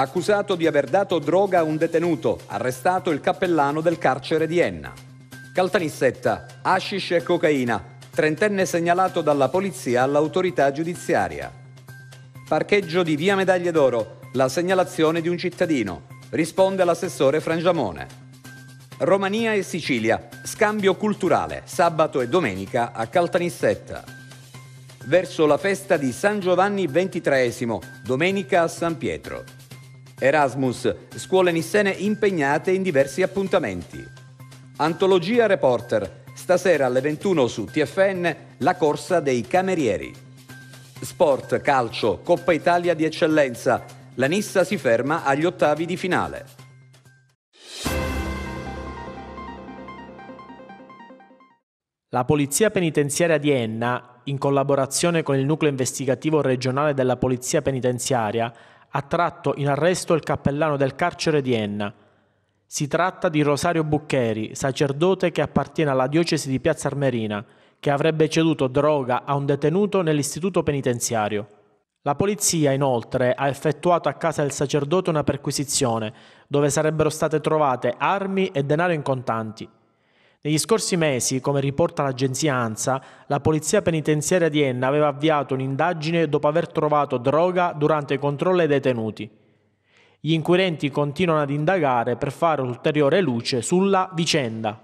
accusato di aver dato droga a un detenuto, arrestato il cappellano del carcere di Enna. Caltanissetta, hashish e cocaina, trentenne segnalato dalla polizia all'autorità giudiziaria. Parcheggio di Via Medaglie d'Oro, la segnalazione di un cittadino, risponde l'assessore Frangiamone. Romania e Sicilia, scambio culturale, sabato e domenica a Caltanissetta verso la festa di San Giovanni XXIII, domenica a San Pietro. Erasmus, scuole nissene impegnate in diversi appuntamenti. Antologia Reporter, stasera alle 21 su TFN, la corsa dei camerieri. Sport, calcio, Coppa Italia di eccellenza, la Nissa si ferma agli ottavi di finale. La Polizia Penitenziaria di Enna, in collaborazione con il Nucleo Investigativo Regionale della Polizia Penitenziaria, ha tratto in arresto il cappellano del carcere di Enna. Si tratta di Rosario Buccheri, sacerdote che appartiene alla diocesi di Piazza Armerina, che avrebbe ceduto droga a un detenuto nell'istituto penitenziario. La polizia inoltre ha effettuato a casa del sacerdote una perquisizione, dove sarebbero state trovate armi e denaro in contanti. Negli scorsi mesi, come riporta l'agenzia ANSA, la polizia penitenziaria di Enna aveva avviato un'indagine dopo aver trovato droga durante i controlli ai detenuti. Gli inquirenti continuano ad indagare per fare ulteriore luce sulla vicenda.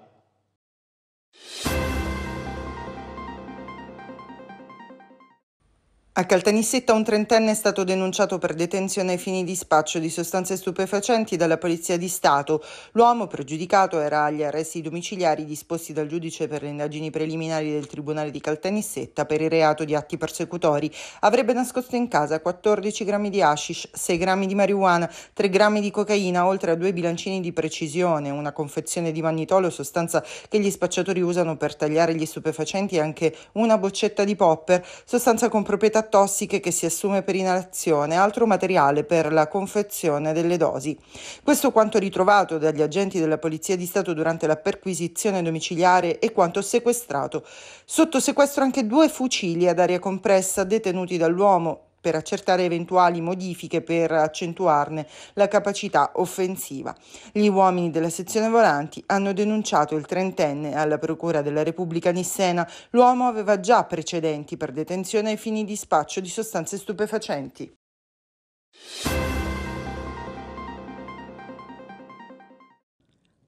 A Caltanissetta un trentenne è stato denunciato per detenzione ai fini di spaccio di sostanze stupefacenti dalla Polizia di Stato. L'uomo pregiudicato era agli arresti domiciliari disposti dal giudice per le indagini preliminari del Tribunale di Caltanissetta per il reato di atti persecutori. Avrebbe nascosto in casa 14 grammi di hashish, 6 grammi di marijuana, 3 grammi di cocaina, oltre a due bilancini di precisione, una confezione di magnitolo, sostanza che gli spacciatori usano per tagliare gli stupefacenti e anche una boccetta di popper, sostanza con proprietà tossiche che si assume per inalazione, altro materiale per la confezione delle dosi. Questo quanto ritrovato dagli agenti della Polizia di Stato durante la perquisizione domiciliare e quanto sequestrato. Sotto sequestro anche due fucili ad aria compressa detenuti dall'uomo per accertare eventuali modifiche per accentuarne la capacità offensiva. Gli uomini della sezione volanti hanno denunciato il trentenne alla Procura della Repubblica Nissena. L'uomo aveva già precedenti per detenzione ai fini di spaccio di sostanze stupefacenti.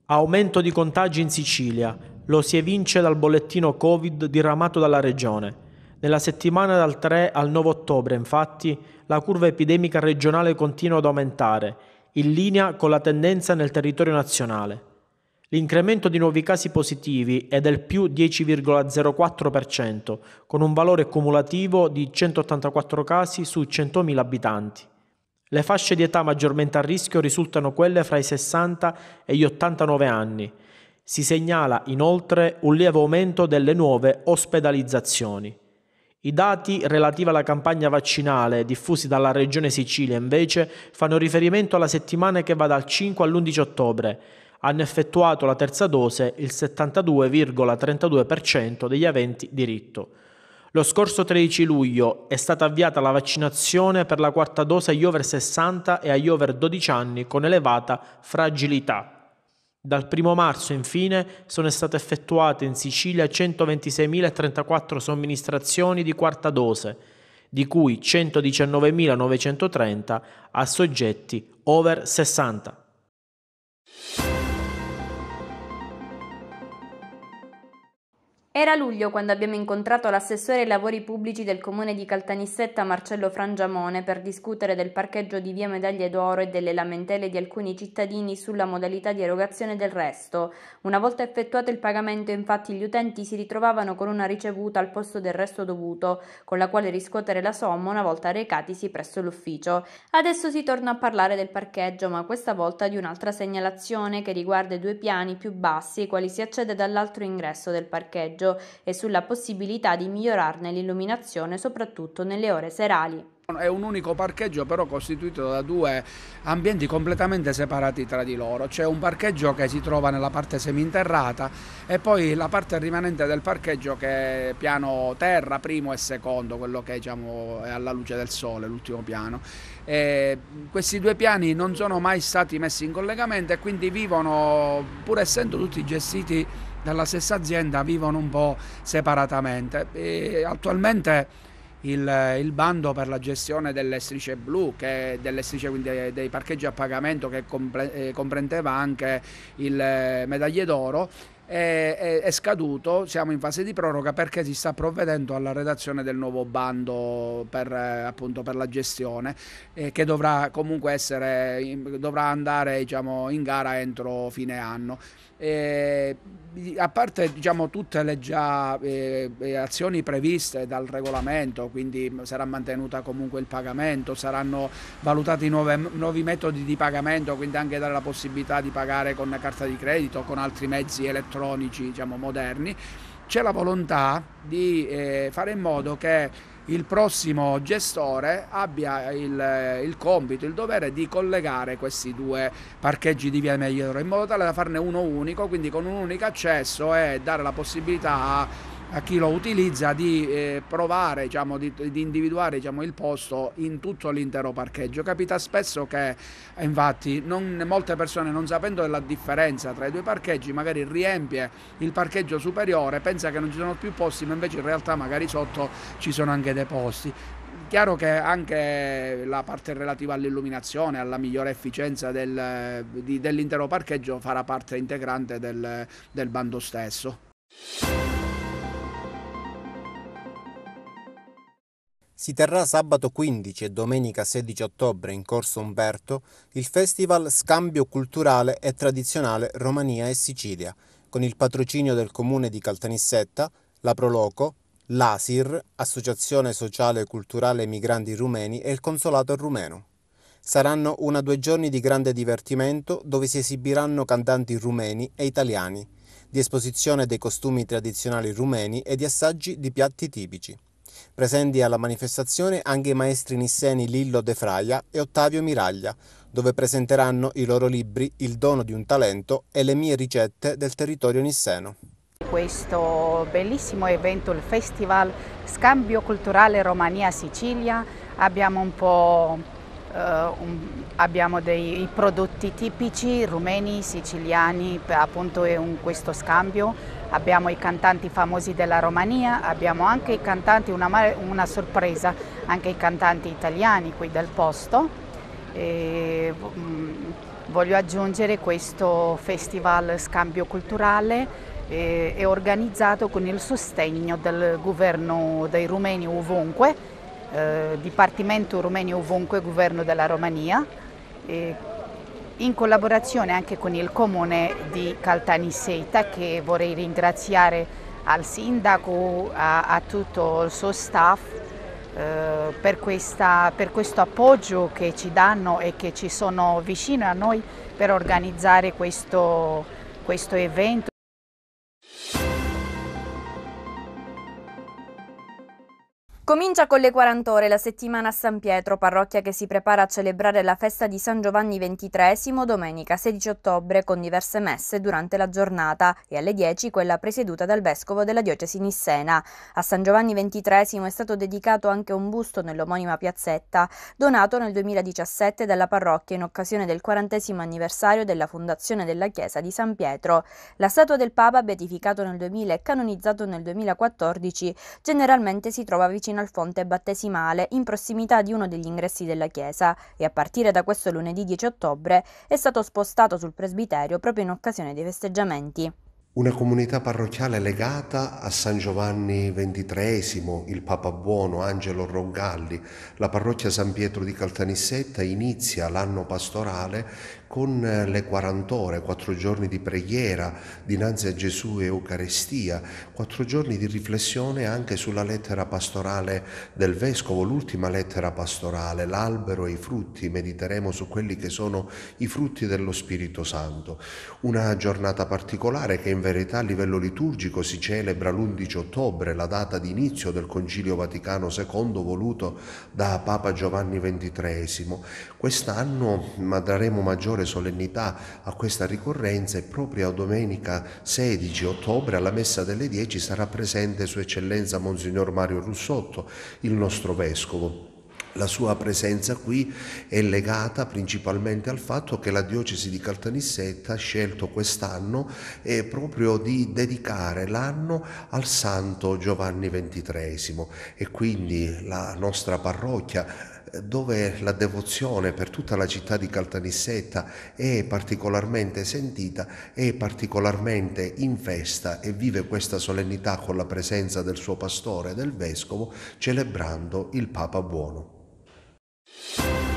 Aumento di contagi in Sicilia. Lo si evince dal bollettino Covid diramato dalla Regione. Nella settimana dal 3 al 9 ottobre, infatti, la curva epidemica regionale continua ad aumentare, in linea con la tendenza nel territorio nazionale. L'incremento di nuovi casi positivi è del più 10,04%, con un valore cumulativo di 184 casi su 100.000 abitanti. Le fasce di età maggiormente a rischio risultano quelle fra i 60 e gli 89 anni. Si segnala inoltre un lieve aumento delle nuove ospedalizzazioni. I dati relativi alla campagna vaccinale diffusi dalla Regione Sicilia invece fanno riferimento alla settimana che va dal 5 all'11 ottobre. Hanno effettuato la terza dose il 72,32% degli aventi diritto. Lo scorso 13 luglio è stata avviata la vaccinazione per la quarta dose agli over 60 e agli over 12 anni con elevata fragilità. Dal 1 marzo, infine, sono state effettuate in Sicilia 126.034 somministrazioni di quarta dose, di cui 119.930 a soggetti over 60. Era luglio quando abbiamo incontrato l'assessore ai lavori pubblici del comune di Caltanissetta Marcello Frangiamone per discutere del parcheggio di via Medaglie d'Oro e delle lamentele di alcuni cittadini sulla modalità di erogazione del resto. Una volta effettuato il pagamento infatti gli utenti si ritrovavano con una ricevuta al posto del resto dovuto, con la quale riscuotere la somma una volta recatisi presso l'ufficio. Adesso si torna a parlare del parcheggio ma questa volta di un'altra segnalazione che riguarda i due piani più bassi ai quali si accede dall'altro ingresso del parcheggio punteggio e sulla possibilità di migliorarne l'illuminazione soprattutto nelle ore serali. È un unico parcheggio però costituito da due ambienti completamente separati tra di loro. C'è un parcheggio che si trova nella parte seminterrata e poi la parte rimanente del parcheggio che è piano terra, primo e secondo, quello che diciamo, è alla luce del sole, l'ultimo piano. E questi due piani non sono mai stati messi in collegamento e quindi vivono, pur essendo tutti gestiti dalla stessa azienda, vivono un po' separatamente. E attualmente il, il, bando per la gestione delle strisce blu, che, delle strisce quindi dei, parcheggi a pagamento che compre, eh, comprendeva anche il eh, medaglie d'oro. È, è, è, scaduto, siamo in fase di proroga perché si sta provvedendo alla redazione del nuovo bando per, eh, appunto, per la gestione eh, che dovrà comunque essere, dovrà andare diciamo, in gara entro fine anno. Eh, a parte diciamo, tutte le già eh, eh, azioni previste dal regolamento, quindi sarà mantenuta comunque il pagamento, saranno valutati nuove, nuovi metodi di pagamento, quindi anche dare la possibilità di pagare con carta di credito, o con altri mezzi elettronici diciamo, moderni, c'è la volontà di eh, fare in modo che il prossimo gestore abbia il, eh, il, compito, il dovere di collegare questi due parcheggi di via Megliero in modo tale da farne uno unico, quindi con un unico accesso e dare la possibilità a a chi lo utilizza di eh, provare, diciamo, di, di, individuare diciamo, il posto in tutto l'intero parcheggio. Capita spesso che eh, infatti non, molte persone non sapendo della differenza tra i due parcheggi magari riempie il parcheggio superiore, pensa che non ci sono più posti, ma invece in realtà magari sotto ci sono anche dei posti. Chiaro che anche la parte relativa all'illuminazione, alla migliore efficienza del, di, dell'intero parcheggio farà parte integrante del, del bando stesso. Si terrà sabato 15 e domenica 16 ottobre in Corso Umberto il Festival Scambio Culturale e Tradizionale Romania e Sicilia, con il patrocinio del Comune di Caltanissetta, la Proloco, l'ASIR, Associazione Sociale e Culturale Migranti Rumeni e il Consolato Rumeno. Saranno una due giorni di grande divertimento dove si esibiranno cantanti rumeni e italiani, di esposizione dei costumi tradizionali rumeni e di assaggi di piatti tipici. Presenti alla manifestazione anche i maestri nisseni Lillo De Fraia e Ottavio Miraglia, dove presenteranno i loro libri Il dono di un talento e le mie ricette del territorio nisseno questo bellissimo evento, il Festival Scambio Culturale Romania-Sicilia. Abbiamo, eh, un, abbiamo dei prodotti tipici rumeni, siciliani, appunto è un, questo scambio abbiamo i cantanti famosi della Romania, abbiamo anche i cantanti, una, una sorpresa, anche i cantanti italiani qui del posto. E, mm, voglio aggiungere questo festival scambio culturale eh, è organizzato con il sostegno del governo dei rumeni ovunque, eh, Dipartimento Rumeni ovunque, governo della Romania. Eh, in collaborazione anche con il comune di Caltanisseta che vorrei ringraziare al sindaco, a, a tutto il suo staff eh, per, questa, per questo appoggio che ci danno e che ci sono vicino a noi per organizzare questo, questo evento. Comincia con le 40 ore la settimana a San Pietro, parrocchia che si prepara a celebrare la festa di San Giovanni XXIII domenica 16 ottobre con diverse messe durante la giornata e alle 10 quella presieduta dal vescovo della diocesi Nissena. A San Giovanni XXIII è stato dedicato anche un busto nell'omonima piazzetta, donato nel 2017 dalla parrocchia in occasione del 40 anniversario della fondazione della chiesa di San Pietro. La statua del Papa, beatificato nel 2000 e canonizzato nel 2014, generalmente si trova vicino vicino al fonte battesimale in prossimità di uno degli ingressi della chiesa e a partire da questo lunedì 10 ottobre è stato spostato sul presbiterio proprio in occasione dei festeggiamenti una comunità parrocchiale legata a San Giovanni XXIII, il Papa Buono, Angelo Rongalli, La parrocchia San Pietro di Caltanissetta inizia l'anno pastorale con eh, le 40 ore, 4 giorni di preghiera dinanzi a Gesù e Eucaristia, quattro giorni di riflessione anche sulla lettera pastorale del Vescovo, l'ultima lettera pastorale, l'albero e i frutti, mediteremo su quelli che sono i frutti dello Spirito Santo. Una giornata particolare che in verità a livello liturgico si celebra l'11 ottobre, la data d'inizio del Concilio Vaticano II voluto da Papa Giovanni XXIII. Quest'anno daremo maggiore solennità a questa ricorrenza e proprio a domenica 16 ottobre alla messa delle 10 sarà presente Sua Eccellenza Monsignor Mario Russotto, il nostro Vescovo. La sua presenza qui è legata principalmente al fatto che la diocesi di Caltanissetta ha scelto quest'anno eh, proprio di dedicare l'anno al santo Giovanni XXIII e quindi la nostra parrocchia eh, dove la devozione per tutta la città di Caltanissetta è particolarmente sentita, è particolarmente in festa e vive questa solennità con la presenza del suo pastore e del vescovo, celebrando il Papa Buono. Thank you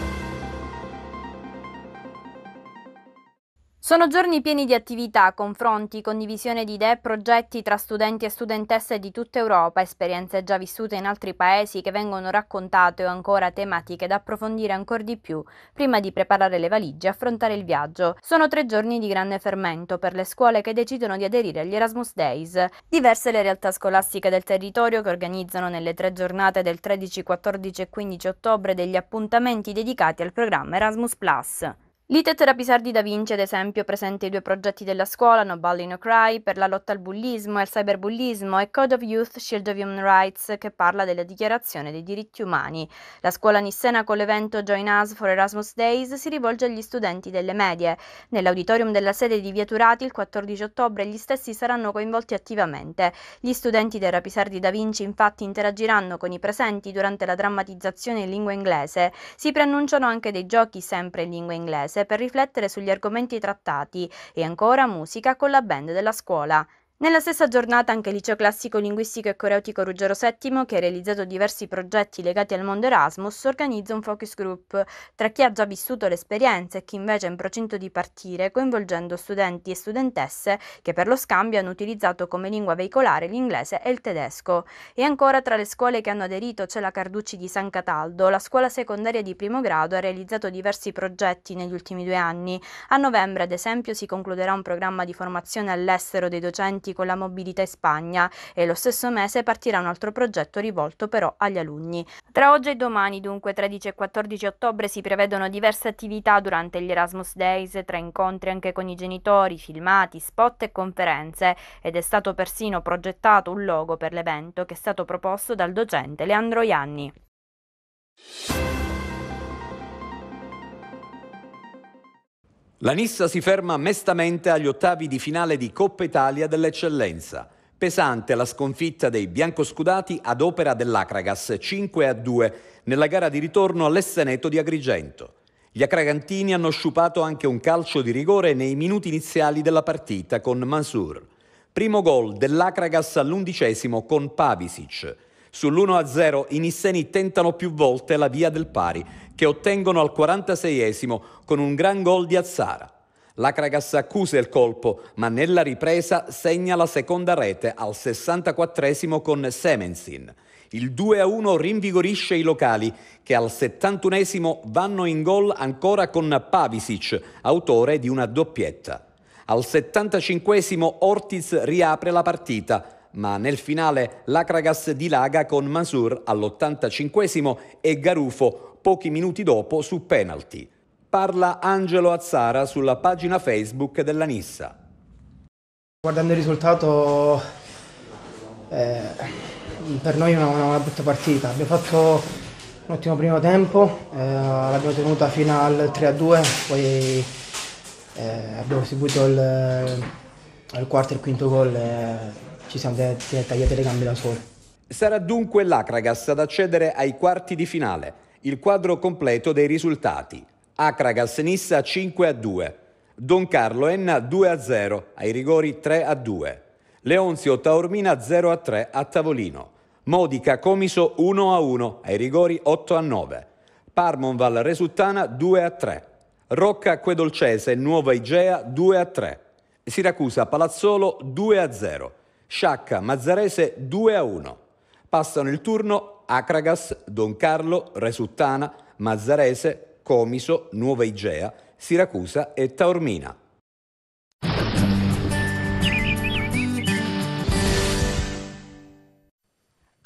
Sono giorni pieni di attività, confronti, condivisione di idee e progetti tra studenti e studentesse di tutta Europa, esperienze già vissute in altri paesi che vengono raccontate o ancora tematiche da approfondire ancora di più prima di preparare le valigie e affrontare il viaggio. Sono tre giorni di grande fermento per le scuole che decidono di aderire agli Erasmus Days. Diverse le realtà scolastiche del territorio che organizzano nelle tre giornate del 13, 14 e 15 ottobre degli appuntamenti dedicati al programma Erasmus ⁇ L'ITET Rapisardi da Vinci, ad esempio, presenta i due progetti della scuola No Bully No Cry per la lotta al bullismo e al cyberbullismo e Code of Youth Shield of Human Rights che parla della dichiarazione dei diritti umani. La scuola nissena con l'evento Join Us for Erasmus Days si rivolge agli studenti delle medie. Nell'auditorium della sede di Via Turati il 14 ottobre gli stessi saranno coinvolti attivamente. Gli studenti del Rapisardi da Vinci infatti interagiranno con i presenti durante la drammatizzazione in lingua inglese. Si preannunciano anche dei giochi sempre in lingua inglese per riflettere sugli argomenti trattati e ancora musica con la band della scuola. Nella stessa giornata anche il liceo classico linguistico e coreutico Ruggero VII, che ha realizzato diversi progetti legati al mondo Erasmus, organizza un focus group tra chi ha già vissuto l'esperienza e chi invece è in procinto di partire, coinvolgendo studenti e studentesse che per lo scambio hanno utilizzato come lingua veicolare l'inglese e il tedesco. E ancora tra le scuole che hanno aderito c'è la Carducci di San Cataldo, la scuola secondaria di primo grado ha realizzato diversi progetti negli ultimi due anni. A novembre, ad esempio, si concluderà un programma di formazione all'estero dei docenti collegati con la mobilità in Spagna e lo stesso mese partirà un altro progetto rivolto però agli alunni. Tra oggi e domani, dunque 13 e 14 ottobre, si prevedono diverse attività durante gli Erasmus Days, tra incontri anche con i genitori, filmati, spot e conferenze ed è stato persino progettato un logo per l'evento che è stato proposto dal docente Leandro Ianni. La Nissa si ferma mestamente agli ottavi di finale di Coppa Italia dell'Eccellenza. Pesante la sconfitta dei biancoscudati ad opera dell'Acragas 5 2 nella gara di ritorno all'Esseneto di Agrigento. Gli acragantini hanno sciupato anche un calcio di rigore nei minuti iniziali della partita con Mansur. Primo gol dell'Acragas all'undicesimo con Pavisic. Sull'1-0 i nisseni tentano più volte la via del pari, che ottengono al 46esimo con un gran gol di Azzara. L'Acragas accusa il colpo, ma nella ripresa segna la seconda rete al 64esimo con Semensin. Il 2-1 rinvigorisce i locali che al 71esimo vanno in gol ancora con Pavisic, autore di una doppietta. Al 75esimo Ortiz riapre la partita ma nel finale l'Akragas dilaga con Masur all'85 esimo e Garufo pochi minuti dopo su penalty. Parla Angelo Azzara sulla pagina Facebook della Nissa. Guardando il risultato, eh, per noi è una, una, brutta partita. Abbiamo fatto un ottimo primo tempo, eh, l'abbiamo tenuta fino al 3-2, poi eh, abbiamo seguito il, il quarto e il quinto gol eh, ci siamo tagliate le gambe da sole. Sarà dunque l'Acragas ad accedere ai quarti di finale. Il quadro completo dei risultati. Acragas Nissa 5 a 2, Don Carlo Enna 2 a 0, ai rigori 3 a 2, Leonzio Taormina 0 a 3 a tavolino, Modica Comiso 1 a 1, ai rigori 8 a 9, Parmonval Resultana 2 a 3, Rocca Quedolcese Nuova Igea 2 a 3, Siracusa Palazzolo 2 a 0. Sciacca Mazzarese 2 a 1. Passano il turno Acragas, Don Carlo, Resuttana, Mazzarese, Comiso, Nuova Igea, Siracusa e Taormina.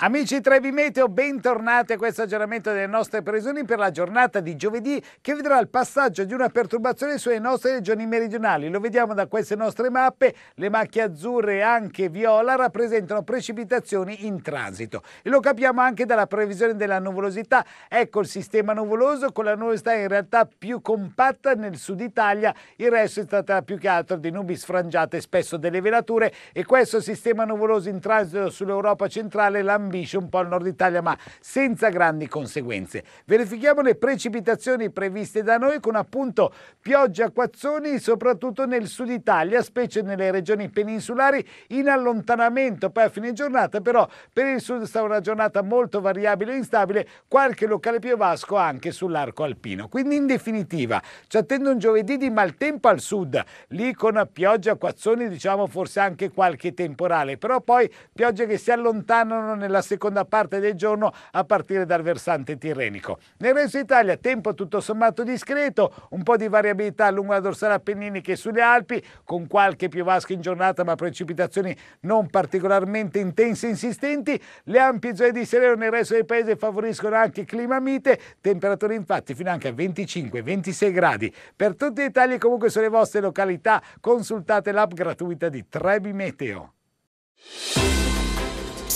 Amici Trevi Meteo, bentornati a questo aggiornamento delle nostre previsioni per la giornata di giovedì che vedrà il passaggio di una perturbazione sulle nostre regioni meridionali. Lo vediamo da queste nostre mappe, le macchie azzurre e anche viola rappresentano precipitazioni in transito e lo capiamo anche dalla previsione della nuvolosità. Ecco il sistema nuvoloso con la nuvolosità in realtà più compatta nel sud Italia, il resto è stata più che altro di nubi sfrangiate, spesso delle velature e questo sistema nuvoloso in transito sull'Europa centrale la ambisce un po' al nord Italia, ma senza grandi conseguenze. Verifichiamo le precipitazioni previste da noi con appunto pioggia acquazzoni, soprattutto nel sud Italia, specie nelle regioni peninsulari, in allontanamento. Poi a fine giornata, però, per il sud sta una giornata molto variabile e instabile, qualche locale piovasco anche sull'arco alpino. Quindi, in definitiva, ci attende un giovedì di maltempo al sud, lì con pioggia acquazzoni, diciamo forse anche qualche temporale, però poi piogge che si allontanano nella nella seconda parte del giorno a partire dal versante tirrenico. Nel resto d'Italia tempo tutto sommato discreto, un po' di variabilità lungo la dorsale appenninica e sulle Alpi, con qualche piovasca in giornata ma precipitazioni non particolarmente intense e insistenti. Le ampie zone di sereno nel resto del paese favoriscono anche clima mite, temperature infatti fino anche a 25-26 gradi. Per tutti i dettagli comunque sulle vostre località consultate l'app gratuita di Trebi Meteo.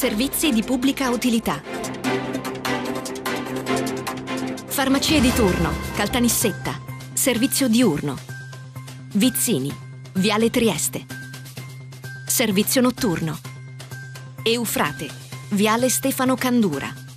Servizi di pubblica utilità. Farmacie di turno, Caltanissetta, servizio diurno. Vizzini, Viale Trieste. Servizio notturno. Eufrate, Viale Stefano Candura.